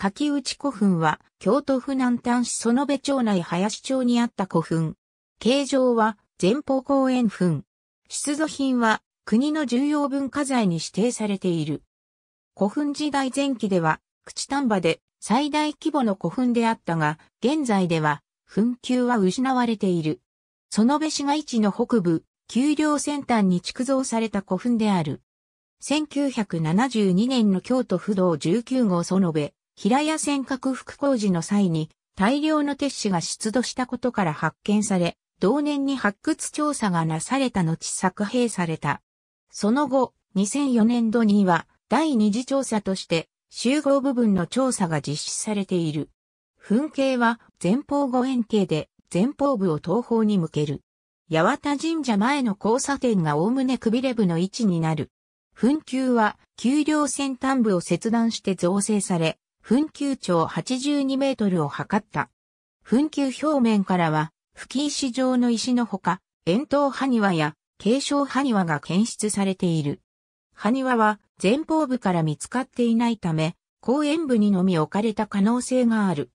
柿内古墳は、京都府南丹市園部町内林町にあった古墳。形状は、前方後円墳。出土品は、国の重要文化財に指定されている。古墳時代前期では、口丹波で最大規模の古墳であったが、現在では、墳丘は失われている。園部市街地の北部、丘陵先端に築造された古墳である。1972年の京都府道19号園部。平屋尖閣復工時の際に大量の鉄子が出土したことから発見され、同年に発掘調査がなされた後作兵された。その後、2004年度には第二次調査として集合部分の調査が実施されている。噴景は前方後円形で前方部を東方に向ける。八幡神社前の交差点が概ねくびれ部の位置になる。噴球は丘陵先端部を切断して造成され、墳丘長82メートルを測った。墳丘表面からは、吹石状の石のほか、円筒埴輪や継承埴輪が検出されている。埴輪は前方部から見つかっていないため、後円部にのみ置かれた可能性がある。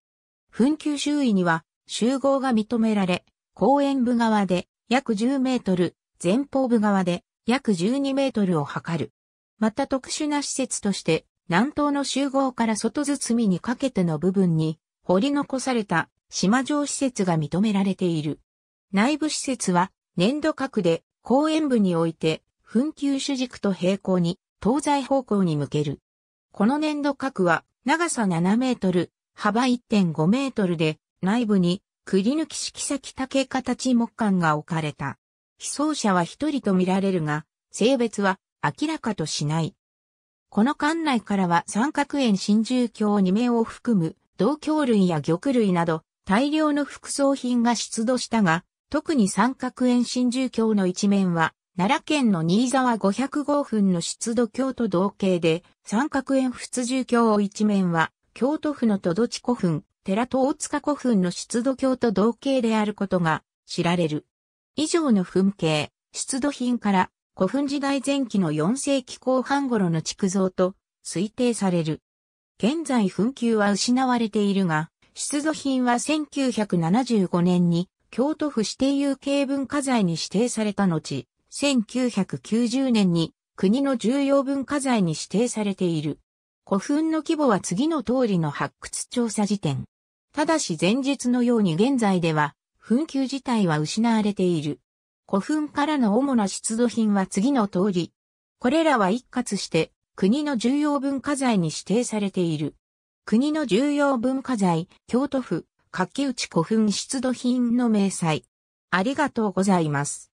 墳丘周囲には集合が認められ、後円部側で約10メートル、前方部側で約12メートルを測る。また特殊な施設として南東の集合から外包みにかけての部分に掘り残された島上施設が認められている。内部施設は粘土核で公園部において紛糾主軸と平行に東西方向に向ける。この粘土核は長さ7メートル、幅1.5メートルで内部にくり抜き式先竹形木管が置かれた。被葬者は一人と見られるが、性別は明らかとしない。この館内からは三角園新住鏡2名を含む、同鏡類や玉類など、大量の副葬品が出土したが、特に三角園新住鏡の一面は、奈良県の新沢500号墳の出土鏡と同型で、三角園仏住鏡一面は、京都府の戸土地古墳、寺戸大塚古墳の出土鏡と同型であることが知られる。以上の墳形、出土品から古墳時代前期の4世紀後半頃の築造と推定される。現在墳丘は失われているが、出土品は1975年に京都府指定有形文化財に指定された後、1990年に国の重要文化財に指定されている。古墳の規模は次の通りの発掘調査時点。ただし前述のように現在では、墳丘自体は失われている。古墳からの主な出土品は次の通り。これらは一括して国の重要文化財に指定されている。国の重要文化財、京都府、柿内古墳出土品の明細。ありがとうございます。